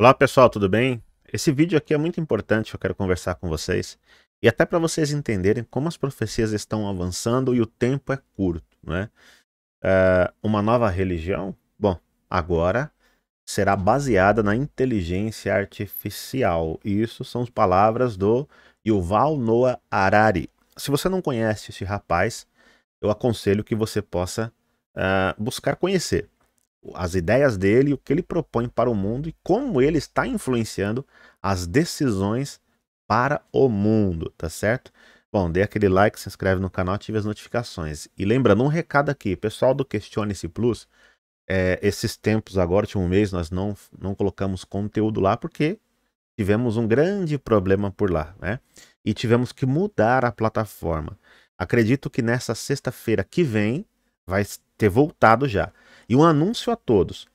Olá pessoal, tudo bem? Esse vídeo aqui é muito importante, eu quero conversar com vocês e até para vocês entenderem como as profecias estão avançando e o tempo é curto, né? É, eh, uma nova religião, bom, agora será baseada na inteligência artificial e isso são as palavras do Yuval Noah Harari. Se você não conhece esse rapaz, eu aconselho que você possa uh, buscar conhecer as ideias dele, o que ele propõe para o mundo e como ele está influenciando as decisões para o mundo, tá certo? Bom, dê aquele like, se inscreve no canal, ative as notificações. E lembrando um recado aqui, pessoal do Questione-se Plus, é, esses tempos agora, último mês, nós não, não colocamos conteúdo lá porque tivemos um grande problema por lá, né? E tivemos que mudar a plataforma. Acredito que nessa sexta-feira que vem vai ter voltado já. E um anúncio a todos.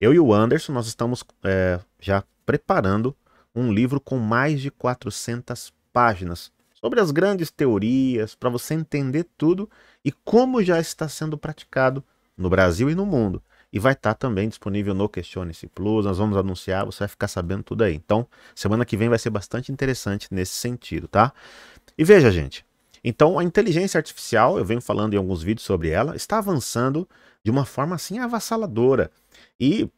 Eu e o Anderson, nós estamos é, já preparando um livro com mais de 400 páginas sobre as grandes teorias, para você entender tudo e como já está sendo praticado no Brasil e no mundo. E vai estar tá também disponível no Questione-se Plus, nós vamos anunciar, você vai ficar sabendo tudo aí. Então, semana que vem vai ser bastante interessante nesse sentido, tá? E veja, gente, então a inteligência artificial, eu venho falando em alguns vídeos sobre ela, está avançando de uma forma assim avassaladora. E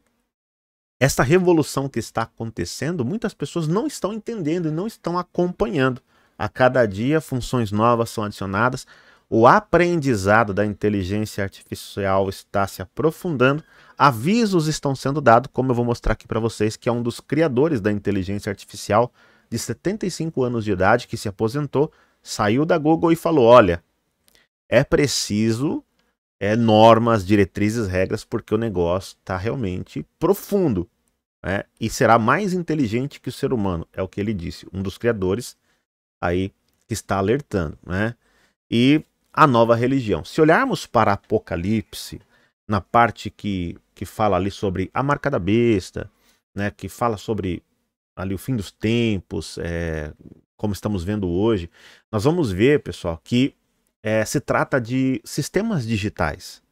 esta revolução que está acontecendo, muitas pessoas não estão entendendo e não estão acompanhando. A cada dia, funções novas são adicionadas, o aprendizado da inteligência artificial está se aprofundando, avisos estão sendo dados, como eu vou mostrar aqui para vocês, que é um dos criadores da inteligência artificial, de 75 anos de idade, que se aposentou, saiu da Google e falou: olha, é preciso é, normas, diretrizes, regras, porque o negócio está realmente profundo. Né? E será mais inteligente que o ser humano, é o que ele disse, um dos criadores aí que está alertando. Né? E a nova religião. Se olharmos para Apocalipse, na parte que, que fala ali sobre a marca da besta, né, que fala sobre ali o fim dos tempos, é, como estamos vendo hoje, nós vamos ver, pessoal, que é, se trata de sistemas digitais.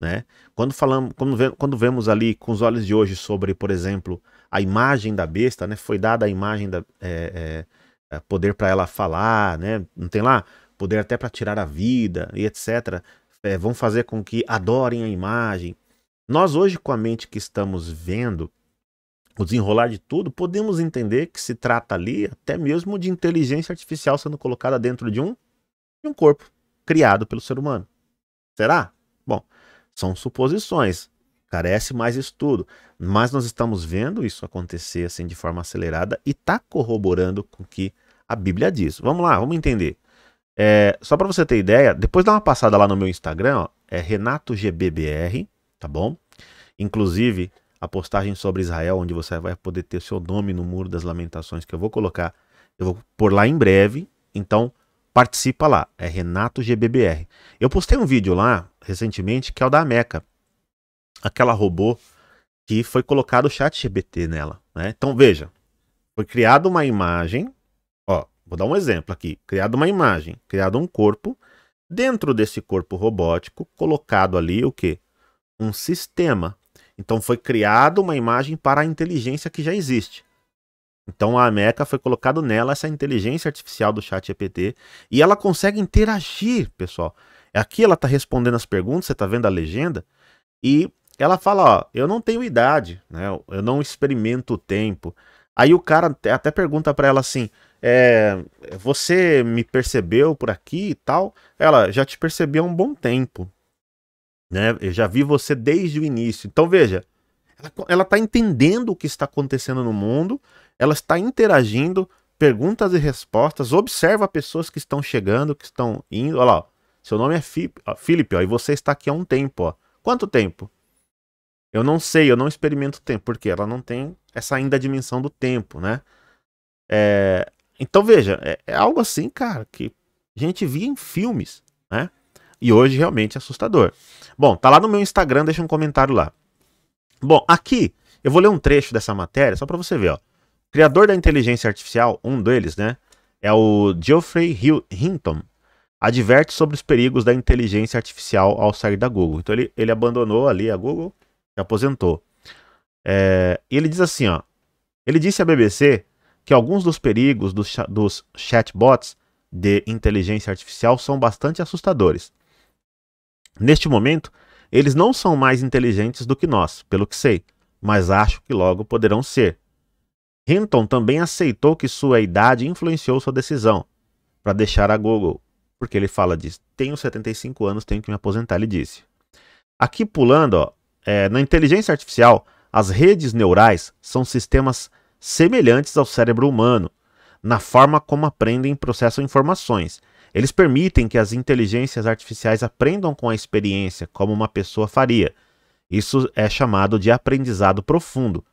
Né? Quando, falamos, quando, quando vemos ali com os olhos de hoje sobre, por exemplo, a imagem da besta, né? foi dada a imagem, da, é, é, é poder para ela falar, né? não tem lá? Poder até para tirar a vida e etc. É, vão fazer com que adorem a imagem. Nós hoje, com a mente que estamos vendo, o desenrolar de tudo, podemos entender que se trata ali até mesmo de inteligência artificial sendo colocada dentro de um, de um corpo criado pelo ser humano. Será? Bom, são suposições, carece mais estudo, mas nós estamos vendo isso acontecer assim de forma acelerada e está corroborando com o que a Bíblia diz. Vamos lá, vamos entender. É, só para você ter ideia, depois dá uma passada lá no meu Instagram, ó, é RenatoGBBR, tá bom? Inclusive, a postagem sobre Israel, onde você vai poder ter seu nome no Muro das Lamentações, que eu vou colocar, eu vou pôr lá em breve. Então, participa lá, é Renato GBBR. Eu postei um vídeo lá recentemente que é o da Meca aquela robô que foi colocado o chat GBT nela, né? Então veja, foi criada uma imagem, ó, vou dar um exemplo aqui, criada uma imagem, criado um corpo, dentro desse corpo robótico colocado ali o que? Um sistema. Então foi criada uma imagem para a inteligência que já existe. Então a Meca foi colocado nela essa inteligência artificial do chat GPT e ela consegue interagir, pessoal. Aqui ela está respondendo as perguntas, você está vendo a legenda, e ela fala, ó, eu não tenho idade, né? Eu não experimento o tempo. Aí o cara até pergunta para ela assim, é, você me percebeu por aqui e tal? Ela, já te percebi há um bom tempo, né? Eu já vi você desde o início. Então veja, ela está entendendo o que está acontecendo no mundo ela está interagindo, perguntas e respostas, observa pessoas que estão chegando, que estão indo. Olha lá, seu nome é Felipe, e você está aqui há um tempo. Ó. Quanto tempo? Eu não sei, eu não experimento tempo, porque ela não tem essa ainda dimensão do tempo, né? É, então veja, é, é algo assim, cara, que a gente via em filmes, né? E hoje realmente é assustador. Bom, tá lá no meu Instagram, deixa um comentário lá. Bom, aqui eu vou ler um trecho dessa matéria só para você ver, ó. Criador da inteligência artificial, um deles, né, é o Geoffrey Hinton, adverte sobre os perigos da inteligência artificial ao sair da Google. Então ele, ele abandonou ali a Google, se aposentou. É, e ele diz assim, ó, ele disse à BBC que alguns dos perigos dos, dos chatbots de inteligência artificial são bastante assustadores. Neste momento, eles não são mais inteligentes do que nós, pelo que sei, mas acho que logo poderão ser. Hinton também aceitou que sua idade influenciou sua decisão para deixar a Google, porque ele fala disso. Tenho 75 anos, tenho que me aposentar, ele disse. Aqui pulando, ó, é, na inteligência artificial, as redes neurais são sistemas semelhantes ao cérebro humano na forma como aprendem e processam informações. Eles permitem que as inteligências artificiais aprendam com a experiência, como uma pessoa faria. Isso é chamado de aprendizado profundo.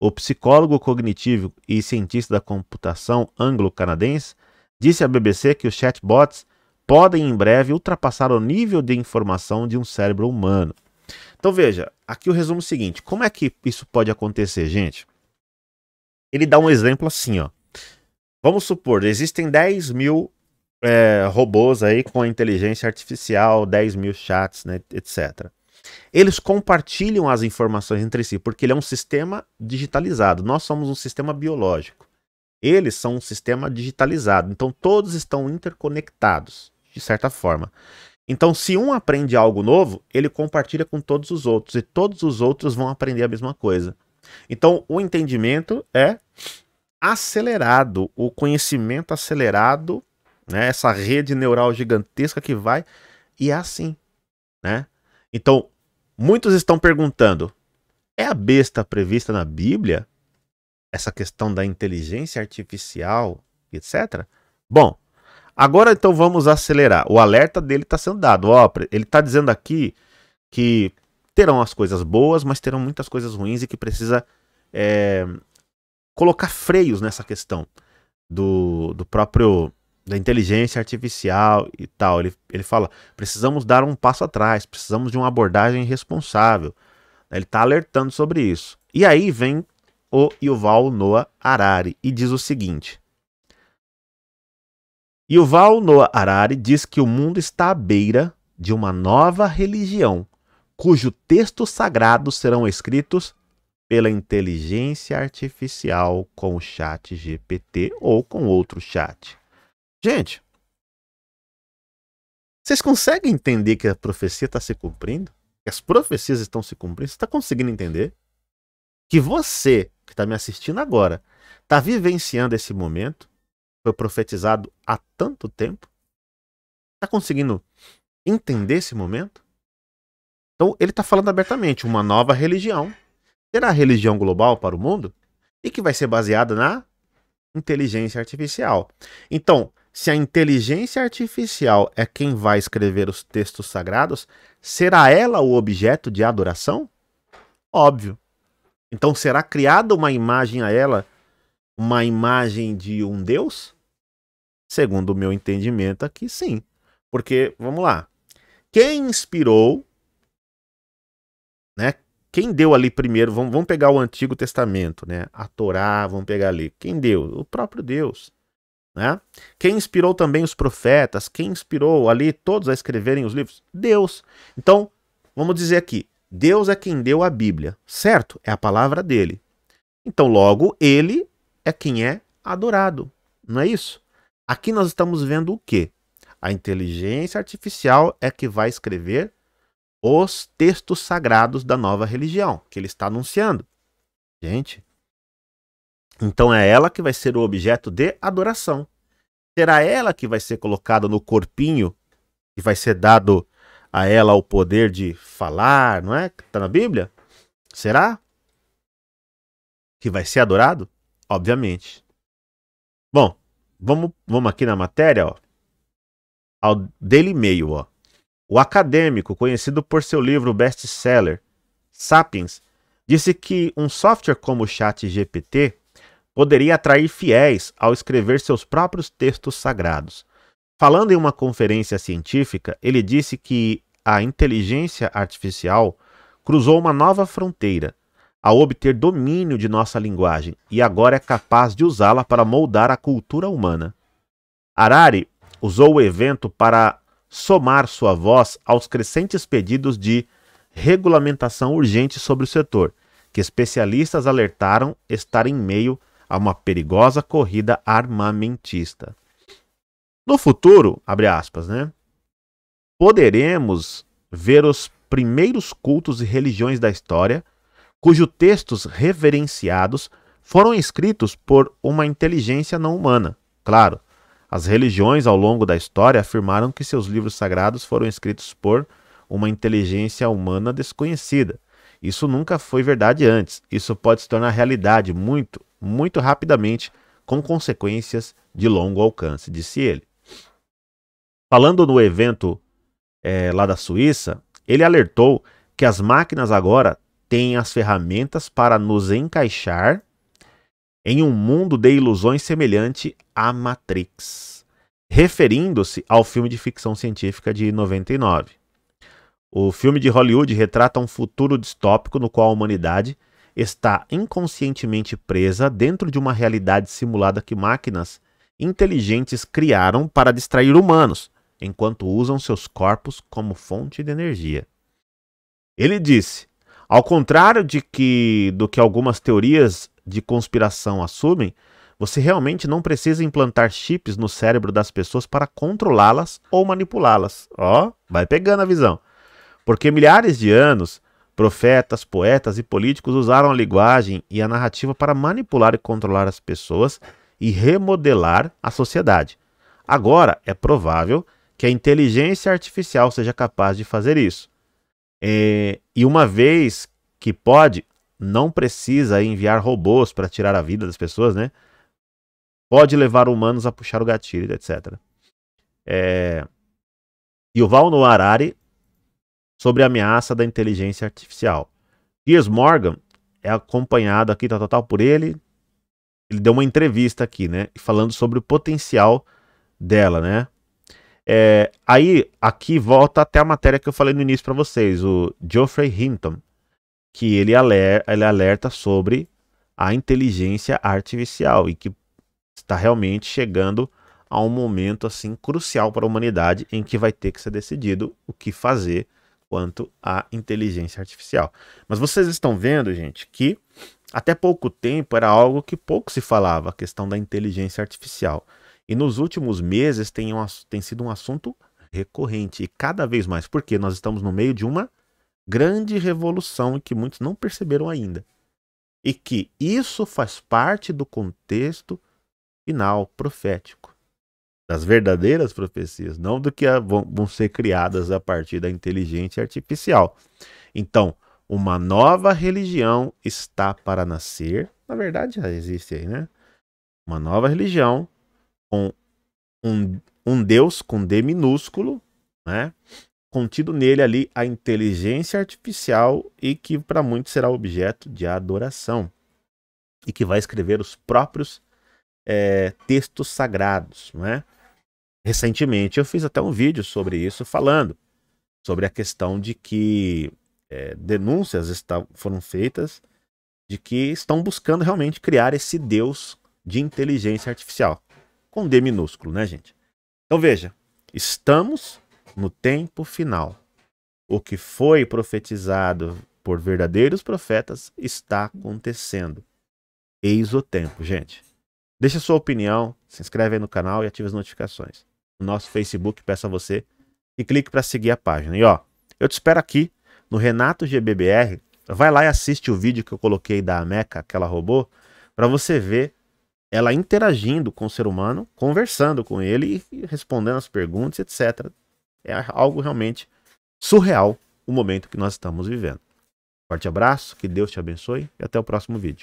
O psicólogo cognitivo e cientista da computação anglo-canadense disse à BBC que os chatbots podem em breve ultrapassar o nível de informação de um cérebro humano. Então veja, aqui o resumo é o seguinte: como é que isso pode acontecer, gente? Ele dá um exemplo assim, ó. Vamos supor, existem 10 mil é, robôs aí com inteligência artificial, 10 mil chats, né, etc. Eles compartilham as informações entre si, porque ele é um sistema digitalizado. Nós somos um sistema biológico. Eles são um sistema digitalizado. Então todos estão interconectados, de certa forma. Então, se um aprende algo novo, ele compartilha com todos os outros, e todos os outros vão aprender a mesma coisa. Então, o entendimento é acelerado, o conhecimento acelerado, né? essa rede neural gigantesca que vai, e é assim. Né? Então, Muitos estão perguntando: é a besta prevista na Bíblia? Essa questão da inteligência artificial, etc. Bom, agora então vamos acelerar. O alerta dele está sendo dado. Ó, ele está dizendo aqui que terão as coisas boas, mas terão muitas coisas ruins e que precisa é, colocar freios nessa questão do, do próprio da inteligência artificial e tal. Ele, ele fala: precisamos dar um passo atrás, precisamos de uma abordagem responsável. Ele está alertando sobre isso. E aí vem o Yuval Noah Harari e diz o seguinte: Yuval Noah Harari diz que o mundo está à beira de uma nova religião, cujo textos sagrados serão escritos pela inteligência artificial com o chat GPT ou com outro chat. Gente, vocês conseguem entender que a profecia está se cumprindo? Que as profecias estão se cumprindo? Você está conseguindo entender? Que você, que está me assistindo agora, está vivenciando esse momento, foi profetizado há tanto tempo? Está conseguindo entender esse momento? Então, ele está falando abertamente, uma nova religião. Será a religião global para o mundo? E que vai ser baseada na inteligência artificial. Então, se a inteligência artificial é quem vai escrever os textos sagrados, será ela o objeto de adoração? Óbvio. Então será criada uma imagem a ela, uma imagem de um Deus? Segundo o meu entendimento aqui, sim. Porque, vamos lá, quem inspirou, né? Quem deu ali primeiro? Vamos, vamos pegar o Antigo Testamento, né? A Torá, vamos pegar ali. Quem deu? O próprio Deus. Né? Quem inspirou também os profetas? Quem inspirou ali todos a escreverem os livros? Deus. Então, vamos dizer aqui: Deus é quem deu a Bíblia, certo? É a palavra dele. Então, logo, ele é quem é adorado, não é isso? Aqui nós estamos vendo o quê? A inteligência artificial é que vai escrever os textos sagrados da nova religião que ele está anunciando. Gente, então é ela que vai ser o objeto de adoração. Será ela que vai ser colocada no corpinho e vai ser dado a ela o poder de falar, não é? Está na Bíblia? Será que vai ser adorado? Obviamente. Bom, vamos, vamos aqui na matéria, ó. Ao Daily Mail, ó. O acadêmico, conhecido por seu livro best-seller, Sapiens, disse que um software como o ChatGPT poderia atrair fiéis ao escrever seus próprios textos sagrados. Falando em uma conferência científica, ele disse que a inteligência artificial cruzou uma nova fronteira ao obter domínio de nossa linguagem e agora é capaz de usá-la para moldar a cultura humana. Harari usou o evento para somar sua voz aos crescentes pedidos de regulamentação urgente sobre o setor, que especialistas alertaram estar em meio a a uma perigosa corrida armamentista. No futuro, abre aspas, né? Poderemos ver os primeiros cultos e religiões da história cujos textos reverenciados foram escritos por uma inteligência não humana. Claro, as religiões ao longo da história afirmaram que seus livros sagrados foram escritos por uma inteligência humana desconhecida. Isso nunca foi verdade antes. Isso pode se tornar realidade muito muito rapidamente, com consequências de longo alcance, disse ele. Falando no evento é, lá da Suíça, ele alertou que as máquinas agora têm as ferramentas para nos encaixar em um mundo de ilusões semelhante à Matrix, referindo-se ao filme de ficção científica de 99. O filme de Hollywood retrata um futuro distópico no qual a humanidade está inconscientemente presa dentro de uma realidade simulada que máquinas inteligentes criaram para distrair humanos, enquanto usam seus corpos como fonte de energia. Ele disse: ao contrário de que do que algumas teorias de conspiração assumem, você realmente não precisa implantar chips no cérebro das pessoas para controlá-las ou manipulá-las. Ó, oh, vai pegando a visão. Porque milhares de anos Profetas, poetas e políticos usaram a linguagem e a narrativa para manipular e controlar as pessoas e remodelar a sociedade. Agora é provável que a inteligência artificial seja capaz de fazer isso. É, e uma vez que pode, não precisa enviar robôs para tirar a vida das pessoas, né? Pode levar humanos a puxar o gatilho, etc. É, Yuval Noah Harari sobre a ameaça da inteligência artificial. Piers Morgan é acompanhado aqui total, total por ele. Ele deu uma entrevista aqui, né, falando sobre o potencial dela, né? É, aí aqui volta até a matéria que eu falei no início para vocês, o Geoffrey Hinton, que ele alerta, ele alerta sobre a inteligência artificial e que está realmente chegando a um momento assim crucial para a humanidade em que vai ter que ser decidido o que fazer quanto à inteligência artificial. Mas vocês estão vendo, gente, que até pouco tempo era algo que pouco se falava, a questão da inteligência artificial. E nos últimos meses tem, um, tem sido um assunto recorrente e cada vez mais, porque nós estamos no meio de uma grande revolução que muitos não perceberam ainda. E que isso faz parte do contexto final profético das verdadeiras profecias, não do que vão ser criadas a partir da inteligência artificial. Então, uma nova religião está para nascer. Na verdade, já existe aí, né? Uma nova religião com um, um Deus com D minúsculo, né? Contido nele ali a inteligência artificial e que para muitos será objeto de adoração e que vai escrever os próprios é, textos sagrados, não é? recentemente. Eu fiz até um vídeo sobre isso, falando sobre a questão de que é, denúncias foram feitas de que estão buscando realmente criar esse Deus de inteligência artificial, com D minúsculo, né, gente? Então veja, estamos no tempo final. O que foi profetizado por verdadeiros profetas está acontecendo. Eis o tempo, gente. Deixa sua opinião, se inscreve aí no canal e ative as notificações no nosso Facebook. Peço a você que clique para seguir a página. E ó, eu te espero aqui no Renato GBBR. Vai lá e assiste o vídeo que eu coloquei da Ameca, aquela robô, para você ver ela interagindo com o ser humano, conversando com ele e respondendo as perguntas, etc. É algo realmente surreal o momento que nós estamos vivendo. Forte abraço, que Deus te abençoe e até o próximo vídeo.